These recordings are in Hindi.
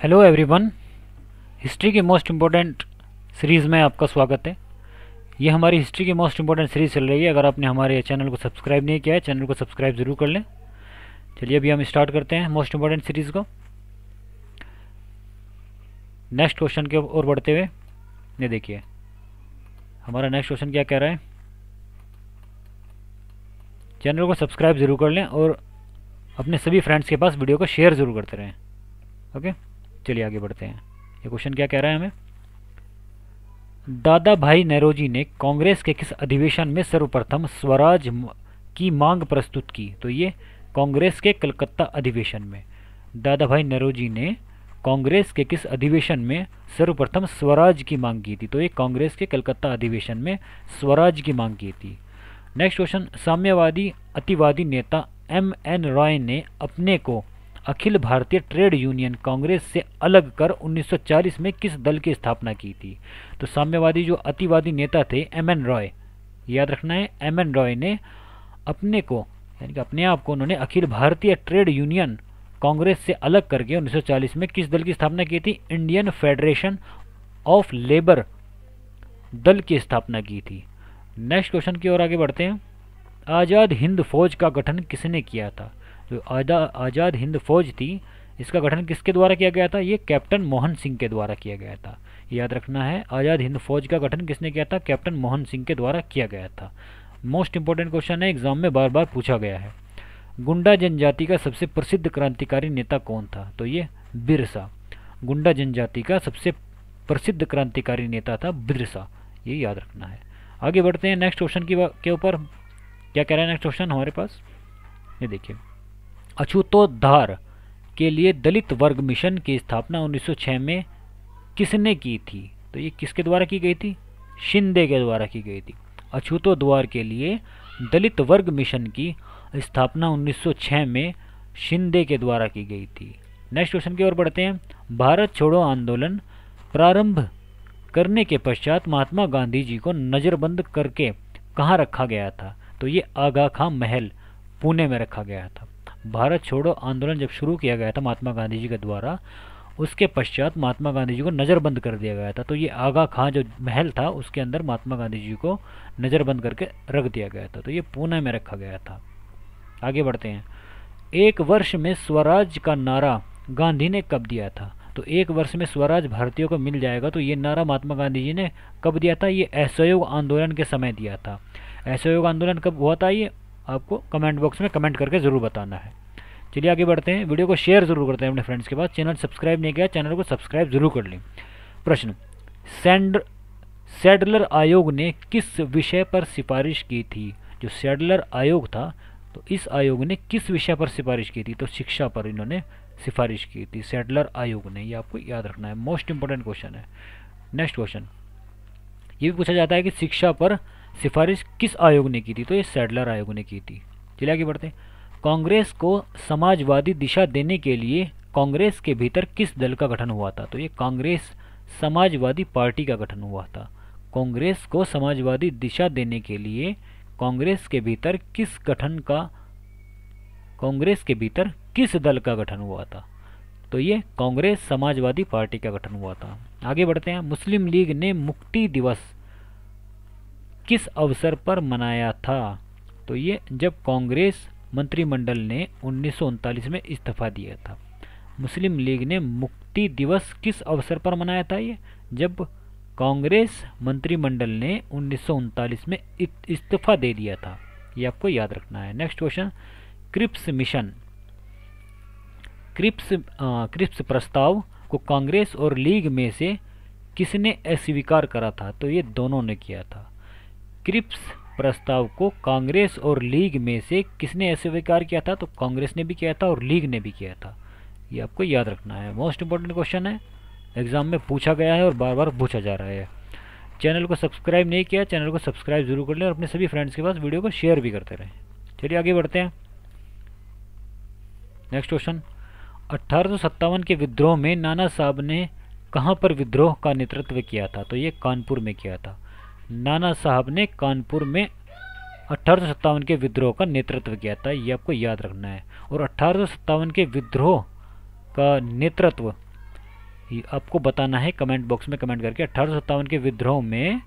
हेलो एवरीवन हिस्ट्री की मोस्ट इम्पोर्टेंट सीरीज़ में आपका स्वागत है ये हमारी हिस्ट्री की मोस्ट इम्पोर्टेंट सीरीज़ चल रही है अगर आपने हमारे चैनल को सब्सक्राइब नहीं किया है चैनल को सब्सक्राइब ज़रूर कर लें चलिए अभी हम स्टार्ट करते हैं मोस्ट इम्पोर्टेंट सीरीज़ को नेक्स्ट क्वेश्चन के ओर बढ़ते हुए ये देखिए हमारा नेक्स्ट क्वेश्चन क्या कह रहा है चैनल को सब्सक्राइब ज़रूर कर लें और अपने सभी फ्रेंड्स के पास वीडियो को शेयर ज़रूर करते रहें ओके okay? चलिए आगे बढ़ते हैं ये क्वेश्चन क्या कह रहा है हमें दादा भाई नेहरोजी ने कांग्रेस के किस अधिवेशन में सर्वप्रथम स्वराज की मांग प्रस्तुत की तो ये कांग्रेस के कलकत्ता अधिवेशन में दादा भाई नेहरोजी ने कांग्रेस के किस अधिवेशन में सर्वप्रथम स्वराज की मांग की थी तो ये कांग्रेस के कलकत्ता अधिवेशन में स्वराज की मांग की थी नेक्स्ट क्वेश्चन साम्यवादी अतिवादी नेता एम एन रॉय ने अपने को अखिल भारतीय ट्रेड यूनियन कांग्रेस से अलग कर 1940 में किस दल की स्थापना की थी तो साम्यवादी जो अतिवादी नेता थे एम एन रॉय याद रखना है एम एन रॉय ने अपने को यानी कि अपने आप को उन्होंने अखिल भारतीय ट्रेड यूनियन कांग्रेस से अलग करके 1940 में किस दल की स्थापना की थी इंडियन फेडरेशन ऑफ लेबर दल की स्थापना की थी नेक्स्ट क्वेश्चन की ओर आगे बढ़ते हैं आज़ाद हिंद फौज का गठन किसने किया था जो आजा आज़ाद हिंद फौज थी इसका गठन किसके द्वारा किया गया था ये कैप्टन मोहन सिंह के द्वारा किया गया था याद रखना है आज़ाद हिंद फौज का गठन किसने किया था कैप्टन मोहन सिंह के द्वारा किया गया था मोस्ट इंपॉर्टेंट क्वेश्चन है एग्जाम में बार बार पूछा गया है गुंडा जनजाति का सबसे प्रसिद्ध क्रांतिकारी नेता कौन था तो ये बिरसा गुंडा जनजाति का सबसे प्रसिद्ध क्रांतिकारी नेता था बिरसा ये याद रखना है आगे बढ़ते हैं नेक्स्ट क्वेश्चन की के ऊपर क्या कह रहा है नेक्स्ट क्वेश्चन हमारे पास ये देखिए अछूतोद्धार के लिए दलित वर्ग मिशन की स्थापना 1906 में किसने की थी तो ये किसके द्वारा की गई थी शिंदे के द्वारा की गई थी अछूतो द्वार के लिए दलित वर्ग मिशन की स्थापना 1906 में शिंदे के द्वारा की गई थी नेक्स्ट क्वेश्चन की ओर बढ़ते हैं भारत छोड़ो आंदोलन प्रारंभ करने के पश्चात महात्मा गांधी जी को नज़रबंद करके कहाँ रखा गया था तो ये आगा खां महल पुणे में रखा गया था भारत छोड़ो आंदोलन जब शुरू किया गया था महात्मा गांधी जी के द्वारा उसके पश्चात महात्मा गांधी जी को नज़रबंद कर दिया गया था तो ये आगा खां जो महल था उसके अंदर महात्मा गांधी जी को नज़रबंद करके रख दिया गया था तो ये पुणे में रखा गया था आगे बढ़ते हैं एक वर्ष में स्वराज का नारा गांधी ने कब दिया था तो एक वर्ष में स्वराज भारतीयों को मिल जाएगा तो ये नारा महात्मा गांधी जी ने कब दिया था ये असहयोग आंदोलन के समय दिया था असहयोग आंदोलन कब हुआ था ये आपको कमेंट बॉक्स में कमेंट करके ज़रूर बताना है चलिए आगे बढ़ते हैं वीडियो को शेयर ज़रूर करते हैं अपने फ्रेंड्स के पास चैनल सब्सक्राइब नहीं किया चैनल को सब्सक्राइब ज़रूर कर लें प्रश्न सेंड सेडलर आयोग ने किस विषय पर सिफारिश की थी जो सेडलर आयोग था तो इस आयोग ने किस विषय पर सिफारिश की थी तो शिक्षा पर इन्होंने सिफारिश की थी सेडलर आयोग ने ये आपको याद रखना है मोस्ट इंपॉर्टेंट क्वेश्चन है नेक्स्ट क्वेश्चन ये भी पूछा जाता है कि शिक्षा पर सिफारिश किस आयोग ने की थी तो ये सैडलर आयोग ने की थी चलिए आगे बढ़ते हैं कांग्रेस को समाजवादी दिशा देने के लिए कांग्रेस के भीतर किस दल का गठन हुआ था तो ये कांग्रेस समाजवादी पार्टी का गठन हुआ था कांग्रेस को समाजवादी दिशा देने के लिए कांग्रेस के भीतर किस गठन का कांग्रेस के भीतर किस दल का गठन हुआ था तो ये कांग्रेस समाजवादी पार्टी का गठन हुआ था आगे बढ़ते हैं मुस्लिम लीग ने मुक्ति दिवस किस अवसर पर मनाया था तो ये जब कांग्रेस मंत्रिमंडल ने उन्नीस में इस्तीफा दिया था मुस्लिम लीग ने मुक्ति दिवस किस अवसर पर मनाया था ये जब कांग्रेस मंत्रिमंडल ने उन्नीस में इस्तीफा दे दिया था ये आपको याद रखना है next question Cripps mission Cripps आ, क्रिप्स प्रस्ताव को कांग्रेस और लीग में से किसने अस्वीकार करा था तो ये दोनों ने किया था क्रिप्स प्रस्ताव को कांग्रेस और लीग में से किसने अस्वीकार किया था तो कांग्रेस ने भी किया था और लीग ने भी किया था ये आपको याद रखना है मोस्ट इंपॉर्टेंट क्वेश्चन है एग्जाम में पूछा गया है और बार बार पूछा जा रहा है चैनल को सब्सक्राइब नहीं किया चैनल को सब्सक्राइब जरूर कर लें और अपने सभी फ्रेंड्स के पास वीडियो को शेयर भी करते रहें चलिए आगे बढ़ते हैं नेक्स्ट क्वेश्चन अट्ठारह के विद्रोह में नाना साहब ने कहाँ पर विद्रोह का नेतृत्व किया था तो ये कानपुर में किया था नाना साहब ने कानपुर में अठारह के विद्रोह का नेतृत्व किया था ये आपको याद रखना है और अठारह के विद्रोह का नेतृत्व आपको बताना है कमेंट बॉक्स में कमेंट करके अठारह के विद्रोह में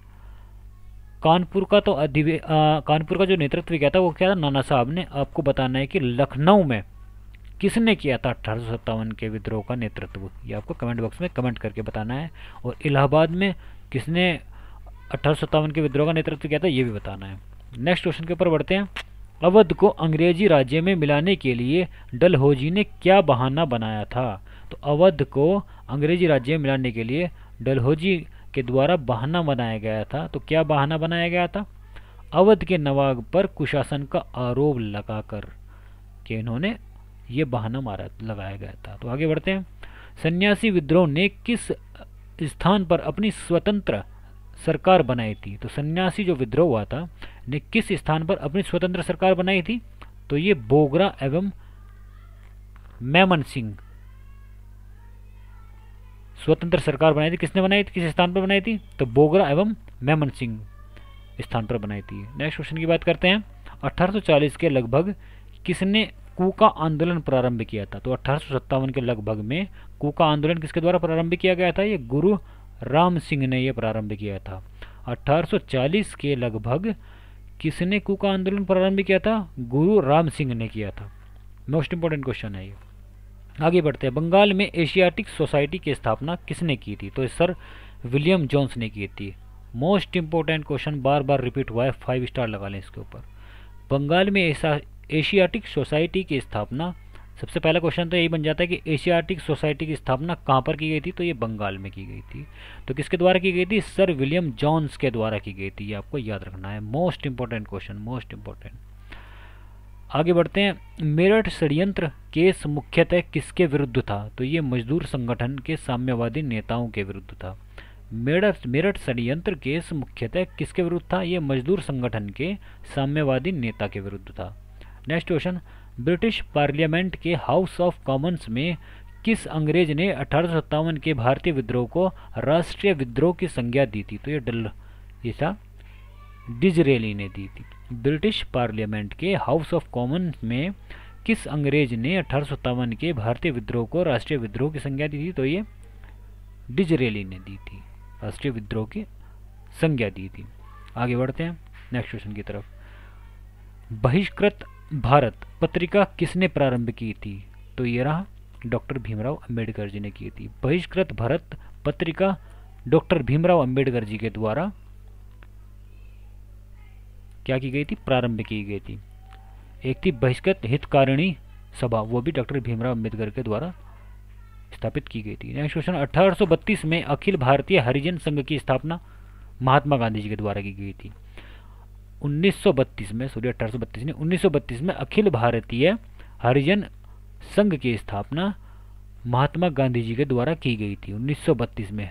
कानपुर का तो अधिवे कानपुर का जो नेतृत्व किया था वो क्या था नाना साहब ने आपको बताना है कि लखनऊ में किसने किया था अठारह के विद्रोह का नेतृत्व ये आपको कमेंट बॉक्स में कमेंट करके बताना है और इलाहाबाद में किसने अठारह के विद्रोह का नेतृत्व किया था ये भी बताना है नेक्स्ट क्वेश्चन के ऊपर बढ़ते हैं अवध को अंग्रेजी राज्य में मिलाने के लिए डलहौजी ने क्या बहाना बनाया था तो अवध को अंग्रेजी राज्य में मिलाने के लिए डलहौजी के द्वारा बहाना बनाया गया था तो क्या बहाना बनाया गया था अवध के नवाब पर कुशासन का आरोप लगाकर कि इन्होंने ये बहाना मारा लगाया गया था तो आगे बढ़ते हैं सन्यासी विद्रोह ने किस स्थान पर अपनी स्वतंत्र सरकार बनाई थी तो सन्यासी जो विद्रोह हुआ था ने किस स्थान पर अपनी स्वतंत्र सरकार बनाई थी तो ये बोगरा एवं मैमन सिंह स्वतंत्र सरकार बनाई थी किसने बनाई थी किस स्थान पर बनाई थी तो बोगरा एवं मैमन सिंह स्थान पर बनाई थी नेक्स्ट क्वेश्चन की बात करते हैं 1840 के लगभग किसने कूका आंदोलन प्रारंभ किया था तो अठारह के लगभग में कूका आंदोलन किसके द्वारा प्रारंभ किया गया था ये गुरु राम सिंह ने यह प्रारंभ किया था 1840 के लगभग किसने कुका आंदोलन प्रारंभ किया था गुरु राम सिंह ने किया था मोस्ट इम्पोर्टेंट क्वेश्चन है ये आगे बढ़ते हैं बंगाल में एशियाटिक सोसाइटी की स्थापना किसने की थी तो सर विलियम जोन्स ने की थी मोस्ट इंपॉर्टेंट क्वेश्चन बार बार रिपीट हुआ है फाइव स्टार लगा लें इसके ऊपर बंगाल में एशियाटिक सोसाइटी की स्थापना सबसे पहला क्वेश्चन तो यही बन जाता है कि एशियाटिक सोसाइटी की स्थापना कहाँ पर की गई थी तो ये बंगाल में की गई थी तो किसके द्वारा की गई थी सर विलियम जॉन्स के द्वारा की गई थी ये आपको याद रखना है most important question most important आगे बढ़ते हैं मेरठ षडयंत्र केस मुख्यतः किसके विरुद्ध था तो ये मजदूर संगठन के साम्यवादी नेताओं के विरुद्ध था मेरठ मेरठ षडयंत्र केस मुख्यतः किसके विरुद्ध था ये मजदूर संगठन के साम्यवादी नेता के विरुद्ध था नेक्स्ट क्वेश्चन ब्रिटिश पार्लियामेंट के हाउस ऑफ कॉमन्स में किस अंग्रेज ने अठारह के भारतीय विद्रोह को राष्ट्रीय विद्रोह की संज्ञा दी थी तो ये डल ये था डिजरेली ने दी थी ब्रिटिश पार्लियामेंट के हाउस ऑफ कॉमन में किस अंग्रेज ने अठारह के भारतीय विद्रोह को राष्ट्रीय विद्रोह की संज्ञा दी थी तो ये डिजरेली ने दी थी राष्ट्रीय विद्रोह की संज्ञा दी थी आगे बढ़ते हैं नेक्स्ट क्वेश्चन की तरफ बहिष्कृत भारत पत्रिका किसने प्रारंभ की थी तो ये रहा डॉक्टर भीमराव अंबेडकर जी ने की थी बहिष्कृत भारत पत्रिका डॉक्टर भीमराव अंबेडकर जी के द्वारा क्या की गई थी प्रारंभ की गई थी एक थी बहिष्कृत हितकारिणी सभा वो भी डॉक्टर भीमराव अम्बेडकर के द्वारा स्थापित की गई थी नेक्स्ट क्वेश्चन अठारह में अखिल भारतीय हरिजन संघ की स्थापना महात्मा गांधी जी के द्वारा की गई थी 1932 में सॉरी अठारह ने 1932 में अखिल भारतीय हरिजन संघ की स्थापना महात्मा गांधी जी के द्वारा की गई थी 1932 में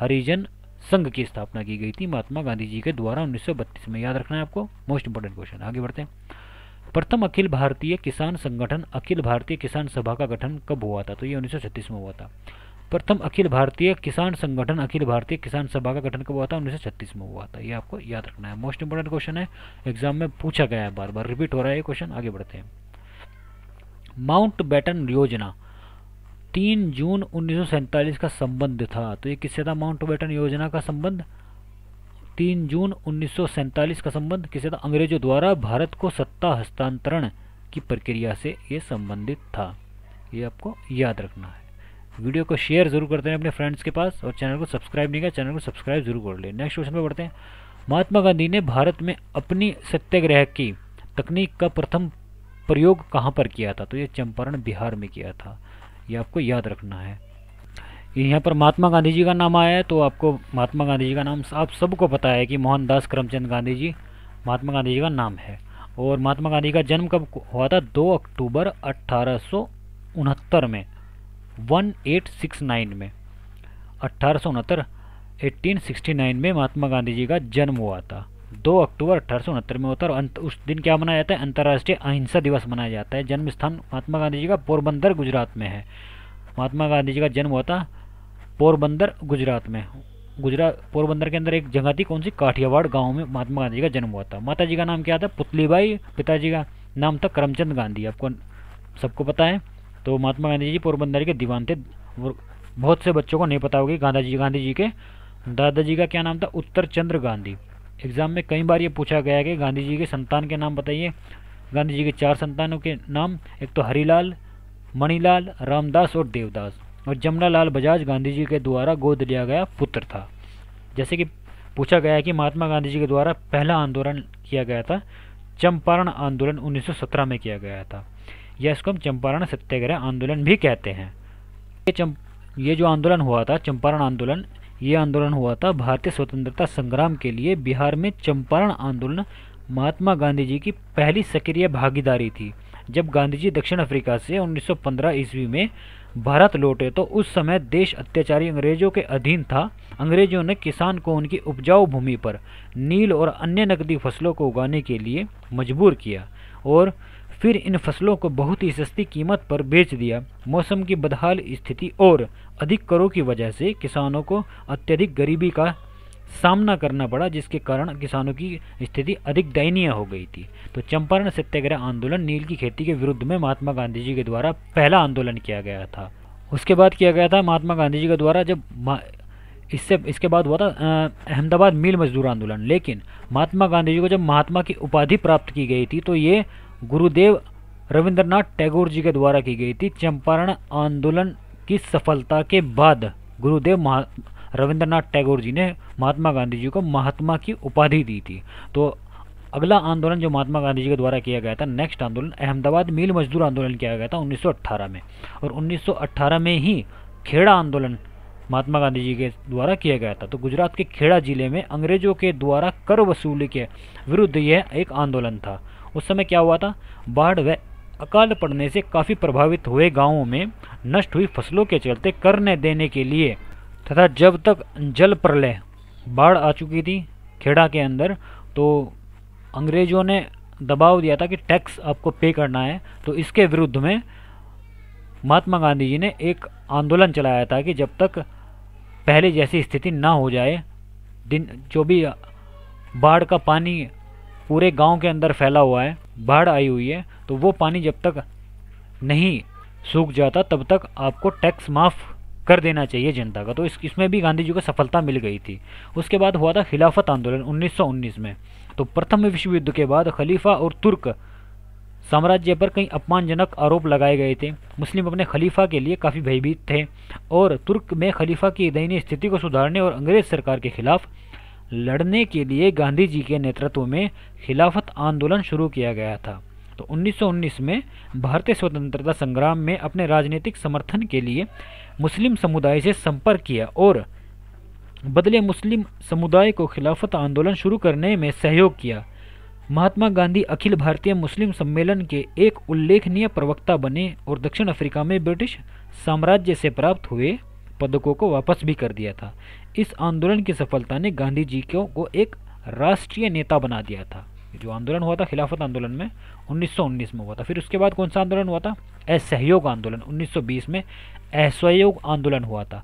हरिजन संघ की स्थापना की गई थी महात्मा गांधी जी के द्वारा 1932 में याद रखना है आपको मोस्ट इंपोर्टेंट क्वेश्चन आगे बढ़ते हैं प्रथम अखिल भारतीय किसान संगठन अखिल भारतीय किसान सभा का गठन कब हुआ था तो ये उन्नीस में हुआ था प्रथम अखिल भारतीय किसान संगठन अखिल भारतीय किसान सभा का गठन कब हुआ था उन्नीस में हुआ था ये आपको याद रखना है मोस्ट इंपॉर्टेंट क्वेश्चन है एग्जाम में पूछा गया है बार बार रिपीट हो रहा है ये क्वेश्चन आगे बढ़ते हैं माउंट बैटन योजना तीन जून उन्नीस का संबंध था तो ये किससे था माउंट बैटन योजना का संबंध तीन जून उन्नीस का संबंध किससे था अंग्रेजों द्वारा भारत को सत्ता हस्तांतरण की प्रक्रिया से ये संबंधित था ये आपको याद रखना है वीडियो को शेयर जरूर करते हैं अपने फ्रेंड्स के पास और चैनल को सब्सक्राइब नहीं किया चैनल को सब्सक्राइब जरूर कर लें नेक्स्ट क्वेश्चन पर बढ़ते हैं महात्मा गांधी ने भारत में अपनी सत्याग्रह की तकनीक का प्रथम प्रयोग कहाँ पर किया था तो ये चंपारण बिहार में किया था ये आपको याद रखना है यहाँ पर महात्मा गांधी जी का नाम आया है तो आपको महात्मा गांधी जी का नाम आप सबको पता है कि मोहनदास करमचंद गांधी जी महात्मा गांधी जी का नाम है और महात्मा गांधी का जन्म कब हुआ था 2 अक्टूबर अट्ठारह में 1869 में अट्ठारह नाइन में महात्मा गांधी जी का जन्म हुआ था 2 अक्टूबर अट्ठारह में होता है और उस दिन क्या मनाया जाता है अंतर्राष्ट्रीय अहिंसा दिवस मनाया जाता है जन्म स्थान महात्मा गांधी जी का पोरबंदर गुजरात में है महात्मा गांधी जी का जन्म हुआ था पोरबंदर गुजरात में गुजरात पोरबंदर के अंदर एक जगह थी कौन सी काठियावाड़ गाँव में महात्मा गांधी का जन्म हुआ था माता जी का नाम क्या था पुतलीबाई पिताजी का नाम था करमचंद गांधी आपको सबको पता है तो महात्मा गांधी जी पोरबंदर के दीवान थे बहुत से बच्चों को नहीं पता होगी गांधी जी गांधी जी के दादाजी का क्या नाम था उत्तर चंद्र गांधी एग्ज़ाम में कई बार ये पूछा गया कि गांधी जी के संतान के नाम बताइए गांधी जी के चार संतानों के नाम एक तो हरिलाल मणिलाल रामदास और देवदास और जमुना बजाज गांधी जी के द्वारा गोद लिया गया पुत्र था जैसे कि पूछा गया कि महात्मा गांधी जी के द्वारा पहला आंदोलन किया गया था चंपारण आंदोलन 1917 में किया गया था या इसको हम चंपारण सत्याग्रह आंदोलन भी कहते हैं ये चंप ये जो आंदोलन हुआ था चंपारण आंदोलन ये आंदोलन हुआ था भारतीय स्वतंत्रता संग्राम के लिए बिहार में चंपारण आंदोलन महात्मा गांधी जी की पहली सक्रिय भागीदारी थी जब गांधी जी दक्षिण अफ्रीका से 1915 ईस्वी में भारत लौटे तो उस समय देश अत्याचारी अंग्रेजों के अधीन था अंग्रेजों ने किसान को उनकी उपजाऊ भूमि पर नील और अन्य नकदी फसलों को उगाने के लिए मजबूर किया और फिर इन फसलों को बहुत ही सस्ती कीमत पर बेच दिया मौसम की बदहाल स्थिति और अधिक करों की वजह से किसानों को अत्यधिक गरीबी का सामना करना पड़ा जिसके कारण किसानों की स्थिति अधिक दयनीय हो गई थी तो चंपारण सत्याग्रह आंदोलन नील की खेती के विरुद्ध में महात्मा गांधी जी के द्वारा पहला आंदोलन किया गया था उसके बाद किया गया था महात्मा गांधी जी के द्वारा जब इससे इसके बाद हुआ था अहमदाबाद मिल मजदूर आंदोलन लेकिन महात्मा गांधी जी को जब महात्मा की उपाधि प्राप्त की गई थी तो ये गुरुदेव रविंद्रनाथ टैगोर जी के द्वारा की गई थी चंपारण आंदोलन की सफलता के बाद गुरुदेव महा रविंद्रनाथ टैगोर जी ने महात्मा गांधी जी को महात्मा की उपाधि दी थी तो अगला आंदोलन जो महात्मा गांधी जी के द्वारा किया गया था नेक्स्ट आंदोलन अहमदाबाद मिल मजदूर आंदोलन किया गया था 1918 में और 1918 में ही खेड़ा आंदोलन महात्मा गांधी जी के द्वारा किया गया था तो गुजरात के खेड़ा जिले में अंग्रेजों के द्वारा कर वसूली के विरुद्ध यह एक आंदोलन था उस समय क्या हुआ था बाढ़ व अकाल पड़ने से काफ़ी प्रभावित हुए गांवों में नष्ट हुई फसलों के चलते करने देने के लिए तथा जब तक जल प्रलय बाढ़ आ चुकी थी खेड़ा के अंदर तो अंग्रेज़ों ने दबाव दिया था कि टैक्स आपको पे करना है तो इसके विरुद्ध में महात्मा गांधी जी ने एक आंदोलन चलाया था कि जब तक पहले जैसी स्थिति ना हो जाए दिन जो भी बाढ़ का पानी पूरे गांव के अंदर फैला हुआ है बाढ़ आई हुई है तो वो पानी जब तक नहीं सूख जाता तब तक आपको टैक्स माफ़ कर देना चाहिए जनता का तो इस इसमें भी गांधी जी को सफलता मिल गई थी उसके बाद हुआ था खिलाफत आंदोलन 1919 में तो प्रथम विश्व युद्ध के बाद खलीफा और तुर्क साम्राज्य पर कई अपमानजनक आरोप लगाए गए थे मुस्लिम अपने खलीफा के लिए काफ़ी भयभीत थे और तुर्क में खलीफा की दयनीय स्थिति को सुधारने और अंग्रेज सरकार के खिलाफ लड़ने के लिए गांधी जी के नेतृत्व में खिलाफत आंदोलन शुरू किया गया था तो 1919 में भारतीय स्वतंत्रता संग्राम में अपने राजनीतिक समर्थन के लिए मुस्लिम समुदाय से संपर्क किया और बदले मुस्लिम समुदाय को खिलाफत आंदोलन शुरू करने में सहयोग किया महात्मा गांधी अखिल भारतीय मुस्लिम सम्मेलन के एक उल्लेखनीय प्रवक्ता बने और दक्षिण अफ्रीका में ब्रिटिश साम्राज्य से प्राप्त हुए पदकों को वापस भी कर दिया था इस आंदोलन की सफलता ने गांधी जी को एक राष्ट्रीय नेता बना दिया था जो आंदोलन हुआ था खिलाफत आंदोलन में 1919 में हुआ था फिर उसके बाद कौन सा आंदोलन हुआ था असहयोग आंदोलन उन्नीस में असहयोग आंदोलन हुआ था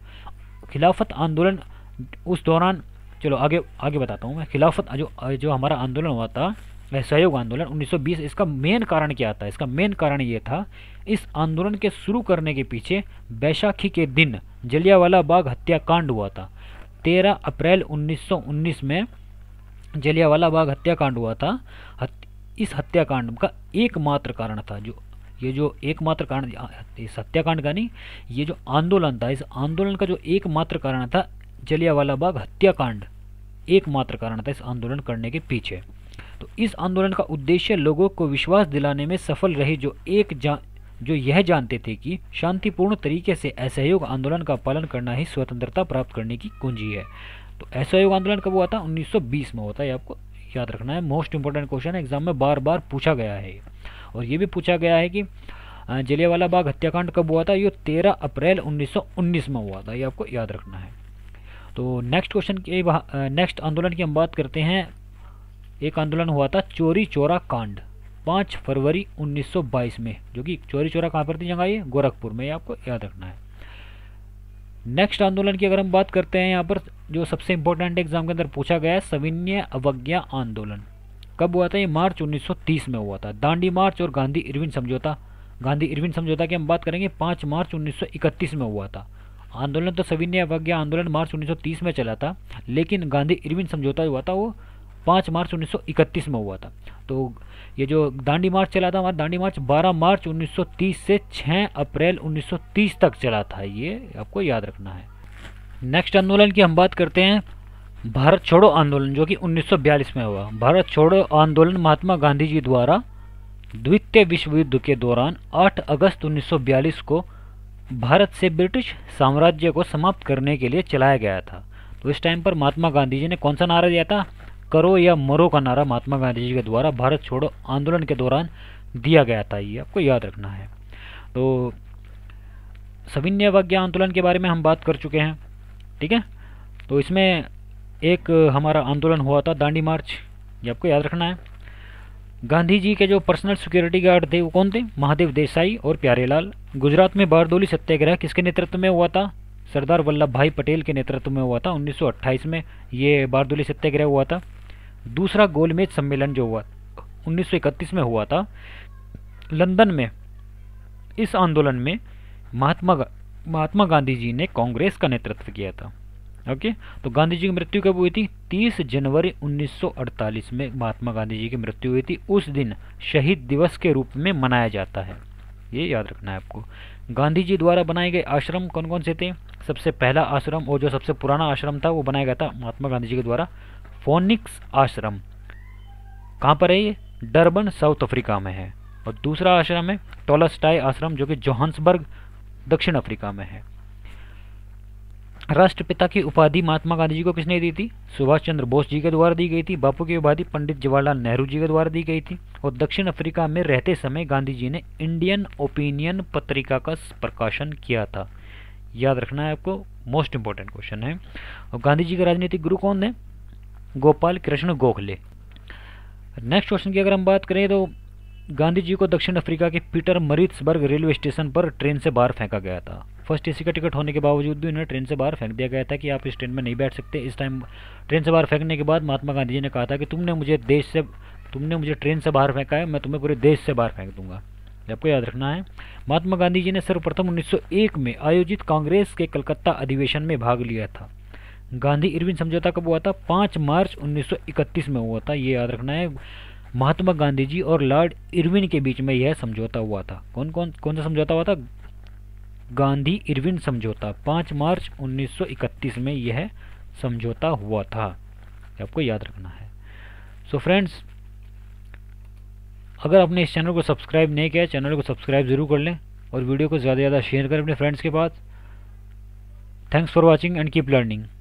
खिलाफत आंदोलन उस दौरान चलो आगे आगे बताता हूँ मैं खिलाफत जो जो हमारा आंदोलन हुआ था असहयोग आंदोलन 1920 इसका मेन कारण क्या था इसका मेन कारण ये था इस आंदोलन के शुरू करने के पीछे बैशाखी के दिन जलियावाला बाग हत्याकांड हुआ था 13 अप्रैल 1919 में जलियावाला बाग हत्याकांड हुआ था इस हत्याकांड का एकमात्र कारण था जो ये जो एकमात्र कारण इस हत्याकांड का नहीं ये जो आंदोलन था इस आंदोलन का जो एकमात्र कारण था जलियावाला बाग हत्याकांड एकमात्र कारण था इस आंदोलन करने के पीछे तो इस आंदोलन का उद्देश्य लोगों को विश्वास दिलाने में सफल रहे जो एक जा जो यह जानते थे कि शांतिपूर्ण तरीके से असहयोग आंदोलन का पालन करना ही स्वतंत्रता प्राप्त करने की कुंजी है तो असहयोग आंदोलन कब हुआ था 1920 में होता है आपको याद रखना है मोस्ट इंपॉर्टेंट क्वेश्चन एग्जाम में बार बार पूछा गया है और ये भी पूछा गया है कि जलियावाला बाग हत्याकांड कब हुआ था ये तेरह अप्रैल उन्नीस में हुआ था ये आपको याद रखना है तो नेक्स्ट क्वेश्चन नेक्स्ट आंदोलन की हम बात करते हैं एक आंदोलन हुआ था चोरी चोरा कांड पाँच फरवरी 1922 में जो कि चोरी चोरा कहाँ पर थी जगह ये गोरखपुर में आपको याद रखना है नेक्स्ट आंदोलन की अगर हम बात करते हैं यहाँ पर जो सबसे इंपॉर्टेंट एग्जाम के अंदर पूछा गया है सविन्य अवज्ञा आंदोलन कब हुआ था ये मार्च 1930 में हुआ था दांडी मार्च और गांधी इरविन समझौता गांधी इरविन समझौता की हम बात करेंगे पाँच मार्च उन्नीस में हुआ था आंदोलन तो सविन्य अवज्ञा आंदोलन मार्च उन्नीस में चला था लेकिन गांधी इरविन समझौता हुआ था वो पाँच मार्च 1931 में हुआ था तो ये जो दांडी मार्च चला था हमारा दांडी मार्च 12 मार्च 1930 से 6 अप्रैल 1930 तक चला था ये आपको याद रखना है नेक्स्ट आंदोलन की हम बात करते हैं भारत छोड़ो आंदोलन जो कि 1942 में हुआ भारत छोड़ो आंदोलन महात्मा गांधी जी द्वारा द्वितीय विश्व युद्ध के दौरान 8 अगस्त 1942 को भारत से ब्रिटिश साम्राज्य को समाप्त करने के लिए चलाया गया था तो इस टाइम पर महात्मा गांधी जी ने कौन सा नारा दिया था करो या मरो का नारा महात्मा गांधी जी के द्वारा भारत छोड़ो आंदोलन के दौरान दिया गया था ये आपको याद रखना है तो सविन्य अवज्ञा आंदोलन के बारे में हम बात कर चुके हैं ठीक है तो इसमें एक हमारा आंदोलन हुआ था दांडी मार्च ये आपको याद रखना है गांधी जी के जो पर्सनल सिक्योरिटी गार्ड थे वो कौन थे महादेव देसाई और प्यारेलाल गुजरात में बारदोली सत्याग्रह किसके नेतृत्व में हुआ था सरदार वल्लभ भाई पटेल के नेतृत्व में हुआ था 1928 में ये बारदोली सत्याग्रह हुआ था दूसरा गोलमेज सम्मेलन जो हुआ 1931 में हुआ था लंदन में इस आंदोलन में महात्मा महात्मा गांधी जी ने कांग्रेस का नेतृत्व किया था ओके तो गांधी जी की मृत्यु कब हुई थी 30 जनवरी 1948 में महात्मा गांधी जी की मृत्यु हुई थी उस दिन शहीद दिवस के रूप में मनाया जाता है ये याद रखना है आपको गांधी जी द्वारा बनाए गए आश्रम कौन कौन से थे सबसे पहला आश्रम और जो सबसे पुराना आश्रम था वो बनाया गया था महात्मा गांधी जी के द्वारा फोनिक्स आश्रम कहाँ पर है ये डरबन साउथ अफ्रीका में है और दूसरा आश्रम है टोलस्टाई आश्रम जो कि जोहान्सबर्ग दक्षिण अफ्रीका में है राष्ट्रपिता की उपाधि महात्मा गांधी जी को किसने दी थी सुभाष चंद्र बोस जी के द्वारा दी गई थी बापू की उपाधि पंडित जवाहरलाल नेहरू जी के द्वारा दी गई थी और दक्षिण अफ्रीका में रहते समय गांधी जी ने इंडियन ओपिनियन पत्रिका का प्रकाशन किया था याद रखना है आपको मोस्ट इंपॉर्टेंट क्वेश्चन है और गांधी जी के राजनीतिक गुरु कौन थे गोपाल कृष्ण गोखले नेक्स्ट क्वेश्चन की अगर हम बात करें तो गांधी जी को दक्षिण अफ्रीका के पीटर मरीत्सबर्ग रेलवे स्टेशन पर ट्रेन से बाहर फेंका गया था फर्स्ट एसी का टिकट होने के बावजूद भी उन्हें ट्रेन से बाहर फेंक दिया गया था कि आप इस ट्रेन में नहीं बैठ सकते इस टाइम ट्रेन से बाहर फेंकने के बाद महात्मा गांधी जी ने कहा था कि तुमने मुझे देश से तुमने मुझे ट्रेन से बाहर फेंका है मैं तुम्हें पूरे देश से बाहर फेंक दूंगा आपको याद रखना है महात्मा गांधी जी ने सर्वप्रथम 1901 में आयोजित कांग्रेस के कलकत्ता अधिवेशन में भाग लिया था गांधी इरविन समझौता कब हुआ था पाँच मार्च 1931 में हुआ था ये याद रखना है महात्मा गांधी जी और लॉर्ड इरविन के बीच में यह समझौता हुआ था कौन कौन कौन सा समझौता हुआ था गांधी इरविन समझौता पाँच मार्च 1931 में यह समझौता हुआ था आपको याद रखना है सो so फ्रेंड्स अगर आपने इस चैनल को सब्सक्राइब नहीं किया चैनल को सब्सक्राइब ज़रूर कर लें और वीडियो को ज़्यादा से ज़्यादा शेयर करें अपने फ्रेंड्स के पास thanks for watching and keep learning